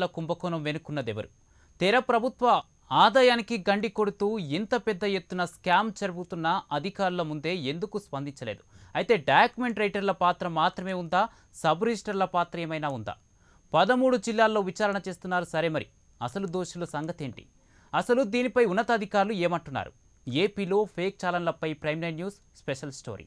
కోట్ల కుంభకోణం వెనుకున్నదెవరు తెర ప్రభుత్వ ఆదాయానికి గండి కొడుతూ ఇంత పెద్ద ఎత్తున స్కామ్ జరుగుతున్న అధికారుల ముందే ఎందుకు స్పందించలేదు అయితే డాక్యుమెంట్ రైటర్ల పాత్ర మాత్రమే ఉందా సబ్ రిజిస్టర్ల పాత్ర ఏమైనా ఉందా పదమూడు జిల్లాల్లో విచారణ చేస్తున్నారు సరే మరి అసలు దోషుల సంగతి ఏంటి అసలు దీనిపై ఉన్నతాధికారులు ఏమంటున్నారు ఏపీలో ఫేక్ చాలన్లపై prime nine news special story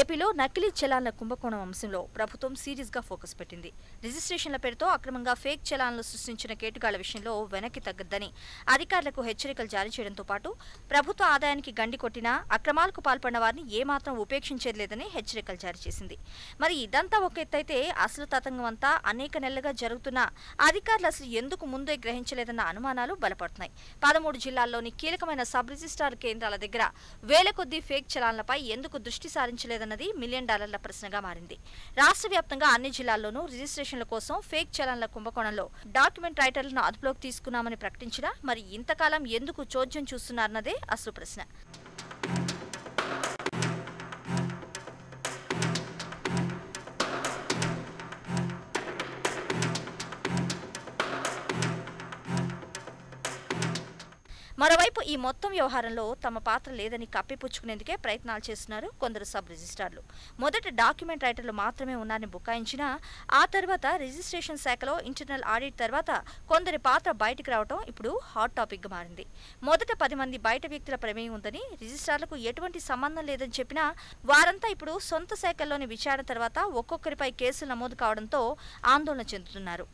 ఏపీలో నకిలీ చలాన్ల కుంభకోణం అంశంలో ప్రభుత్వం సీరియస్గా ఫోకస్ పెట్టింది రిజిస్ట్రేషన్ల పేరుతో అక్రమంగా ఫేక్ చలాన్లు సృష్టించిన కేటుగాళ్ల విషయంలో వెనక్కి తగ్గద్దని అధికారులకు హెచ్చరికలు జారీ చేయడంతో పాటు ప్రభుత్వ ఆదాయానికి గండి కొట్టినా అక్రమాలకు పాల్పడిన వారిని ఏమాత్రం ఉపేక్షించేది హెచ్చరికలు జారీ చేసింది మరి ఇదంతా ఒక ఎత్తైతే అసలు తతంగం అంతా అనేక నెలలుగా జరుగుతున్నా అధికారులు అసలు ఎందుకు ముందే గ్రహించలేదన్న అనుమానాలు బలపడుతున్నాయి పదమూడు జిల్లాల్లోని కీలకమైన సబ్ రిజిస్ట్రార్ కేంద్రాల దగ్గర వేల కొద్దీ ఫేక్ చలాన్లపై ఎందుకు దృష్టి సారించలేదు లేదన్నది మిలియన్ డాలర్ల ప్రశ్నగా మారింది రాష్ట్ర వ్యాప్తంగా అన్ని జిల్లాల్లోనూ రిజిస్ట్రేషన్ల కోసం ఫేక్ చలన్ల కుంభకోణంలో డాక్యుమెంట్ రైటర్లను అదుపులోకి తీసుకున్నామని ప్రకటించినా మరి ఇంతకాలం ఎందుకు చోద్యం చూస్తున్నారన్నదే అసలు ప్రశ్న మరోవైపు ఈ మొత్తం వ్యవహారంలో తమ పాత్ర లేదని కప్పిపుచ్చుకునేందుకే ప్రయత్నాలు చేస్తున్నారు కొందరు సబ్ రిజిస్ట్రార్లు మొదట డాక్యుమెంట్ రైటర్లు మాత్రమే ఉన్నారని బుకాయించినా ఆ తర్వాత రిజిస్ట్రేషన్ శాఖలో ఇంటర్నల్ ఆడిట్ తర్వాత కొందరి పాత్ర బయటకు రావడం ఇప్పుడు హాట్ టాపిక్గా మారింది మొదట పది మంది బయట వ్యక్తుల ప్రమేయం ఉందని రిజిస్ట్రార్లకు ఎటువంటి సంబంధం లేదని చెప్పినా వారంతా ఇప్పుడు సొంత శాఖల్లోని విచారణ తర్వాత ఒక్కొక్కరిపై కేసులు నమోదు కావడంతో ఆందోళన చెందుతున్నారు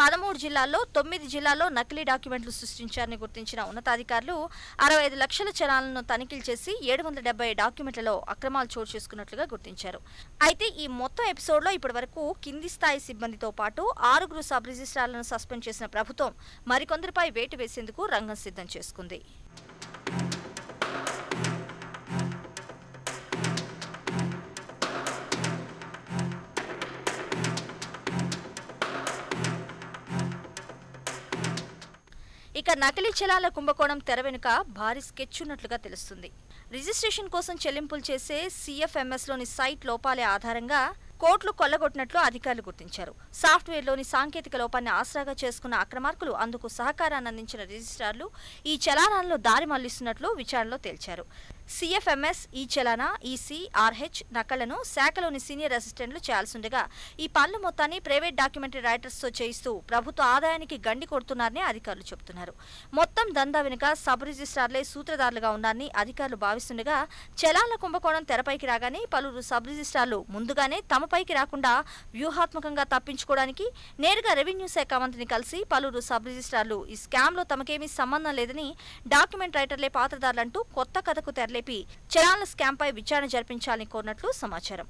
పదమూడు జిల్లాల్లో తొమ్మిది జిల్లాల్లో నకిలీ డాక్యుమెంట్లు సృష్టించారని గుర్తించిన ఉన్నతాధికారులు అరవై ఐదు లక్షల చలాలను తనిఖీలు చేసి ఏడు వందల డెబ్బై డాక్యుమెంట్లలో అక్రమాలు చోటు చేసుకున్నట్లుగా గుర్తించారు అయితే ఈ మొత్తం ఎపిసోడ్లో ఇప్పటి వరకు కింది స్థాయి సిబ్బందితో పాటు ఆరుగురు సబ్ రిజిస్ట్రార్లను సస్పెండ్ చేసిన ప్రభుత్వం మరికొందరిపై వేటు వేసేందుకు రంగం సిద్ధం చేసుకుంది ఇక నకిలీ చలాల కుంభకోణం తెర వెనుక భారీ స్కెచ్ ఉన్నట్లుగా తెలుస్తుంది రిజిస్ట్రేషన్ కోసం చెల్లింపులు చేసే లోని సైట్ లోపాలే ఆధారంగా కోట్లు కొల్లగొట్టినట్లు అధికారులు గుర్తించారు సాఫ్ట్వేర్లోని సాంకేతిక లోపాన్ని ఆసరాగా చేసుకున్న అక్రమార్కులు అందుకు సహకారాన్ని అందించిన రిజిస్ట్రార్లు ఈ చలానాల్లో దారి మళ్లిస్తున్నట్లు విచారణలో తేల్చారు సిఎఫ్ఎంఎస్ ఈ చలానా ఈసీఆర్హెచ్ నకలను శాఖలోని సీనియర్ అసిస్టెంట్లు చేయాల్సిండగా ఈ పనులు మొత్తాన్ని ప్రైవేట్ డాక్యుమెంటరీ రైటర్స్తో చేయిస్తూ ప్రభుత్వ ఆదాయానికి గండి కొడుతున్నారని అధికారులు చెబుతున్నారు మొత్తం దందా వెనుక సబ్ రిజిస్ట్రార్లే సూత్రధారులుగా ఉన్నారని అధికారులు భావిస్తుండగా చలాల కుంభకోణం తెరపైకి రాగానే పలువురు సబ్ రిజిస్ట్రార్లు ముందుగానే తమపైకి రాకుండా వ్యూహాత్మకంగా తప్పించుకోవడానికి నేరుగా రెవెన్యూ శాఖ మంత్రిని కలిసి పలువురు సబ్ రిజిస్ట్రార్లు ఈ స్కామ్లో తమకేమీ సంబంధం లేదని డాక్యుమెంట్ రైటర్లే పాత్రదారులంటూ కొత్త కథకు తెరలే లేపి చలాన్ల పై విచారణ జరిపించాలని కోరినట్లు సమాచారం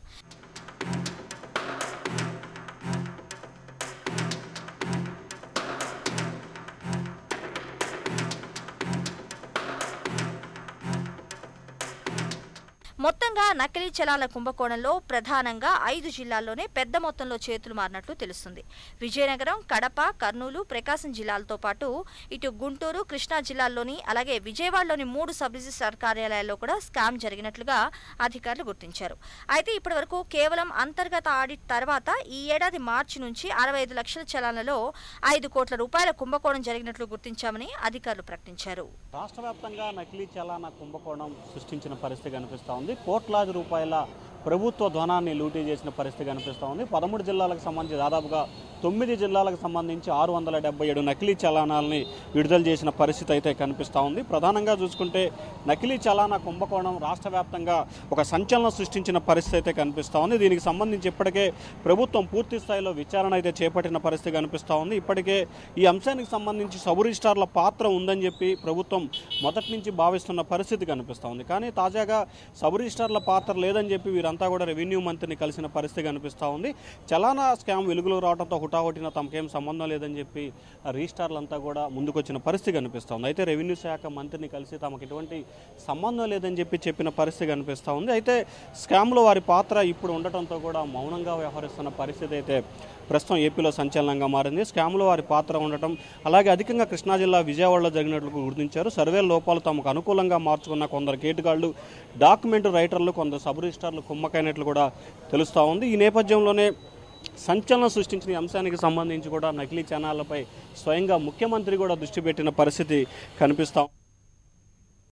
ముఖ్యంగా నకిలీ చలాల కుంభకోణంలో ప్రధానంగా ఐదు జిల్లాల్లోనే పెద్ద మొత్తంలో చేతులు మారినట్లు తెలుస్తుంది విజయనగరం కడప కర్నూలు ప్రకాశం జిల్లాలతో పాటు ఇటు గుంటూరు కృష్ణా జిల్లాల్లోని అలాగే విజయవాడలోని మూడు సబ్ రిజిస్టార్ కార్యాలయాల్లో కూడా స్కామ్ జరిగినట్లుగా అధికారులు గుర్తించారు అయితే ఇప్పటి వరకు కేవలం అంతర్గత ఆడిట్ తర్వాత ఈ ఏడాది మార్చి నుంచి అరవై ఐదు లక్షల చలాలలో ఐదు కోట్ల రూపాయల కుంభకోణం జరిగినట్లు గుర్తించామని అధికారులు ప్రకటించారు రాష్ట్ర వ్యాప్తంగా నకిలీ చలాన కుంభకోణం సృష్టించిన పరిస్థితి కనిపిస్తోంది కోర్టు కోట్లాది రూపాయల ప్రభుత్వ ధనాన్ని లూటీ చేసిన పరిస్థితి కనిపిస్తూ ఉంది పదమూడు జిల్లాలకు సంబంధించి దాదాపుగా తొమ్మిది జిల్లాలకు సంబంధించి ఆరు వందల డెబ్బై ఏడు నకిలీ చలానాలని విడుదల చేసిన పరిస్థితి అయితే కనిపిస్తూ ఉంది ప్రధానంగా చూసుకుంటే నకిలీ చలానా కుంభకోణం రాష్ట్ర వ్యాప్తంగా ఒక సంచలనం సృష్టించిన పరిస్థితి అయితే కనిపిస్తూ ఉంది దీనికి సంబంధించి ఇప్పటికే ప్రభుత్వం పూర్తి స్థాయిలో విచారణ అయితే చేపట్టిన పరిస్థితి కనిపిస్తూ ఉంది ఇప్పటికే ఈ అంశానికి సంబంధించి సబ్ రిజిస్టార్ల పాత్ర ఉందని చెప్పి ప్రభుత్వం మొదటి నుంచి భావిస్తున్న పరిస్థితి కనిపిస్తూ ఉంది కానీ తాజాగా సబ్ పెన్షనర్ల పాత్ర లేదని చెప్పి వీరంతా కూడా రెవెన్యూ మంత్రిని కలిసిన పరిస్థితి కనిపిస్తూ ఉంది చలానా స్కామ్ వెలుగులో రావడంతో హుటాహుటిన తమకేం సంబంధం లేదని చెప్పి రీస్టార్లంతా కూడా ముందుకొచ్చిన పరిస్థితి కనిపిస్తూ ఉంది అయితే రెవెన్యూ శాఖ మంత్రిని కలిసి తమకు ఎటువంటి సంబంధం లేదని చెప్పి చెప్పిన పరిస్థితి కనిపిస్తూ ఉంది అయితే స్కామ్లో వారి పాత్ర ఇప్పుడు ఉండటంతో కూడా మౌనంగా వ్యవహరిస్తున్న పరిస్థితి అయితే ప్రస్తుతం ఏపీలో సంచలనంగా మారింది స్కామ్లో వారి పాత్ర ఉండటం అలాగే అధికంగా కృష్ణా జిల్లా విజయవాడలో జరిగినట్లు గుర్తించారు సర్వే లోపాలు తమకు అనుకూలంగా మార్చుకున్న కొందరు గేటుగాళ్లు డాక్యుమెంట్ రైటర్లు కొందరు సబ్ రిజిస్టార్లు కుమ్మకైనట్లు కూడా తెలుస్తూ ఉంది ఈ నేపథ్యంలోనే సంచలనం సృష్టించిన అంశానికి సంబంధించి కూడా నకిలీ ఛానళ్లపై స్వయంగా ముఖ్యమంత్రి కూడా దృష్టి పెట్టిన పరిస్థితి కనిపిస్తాం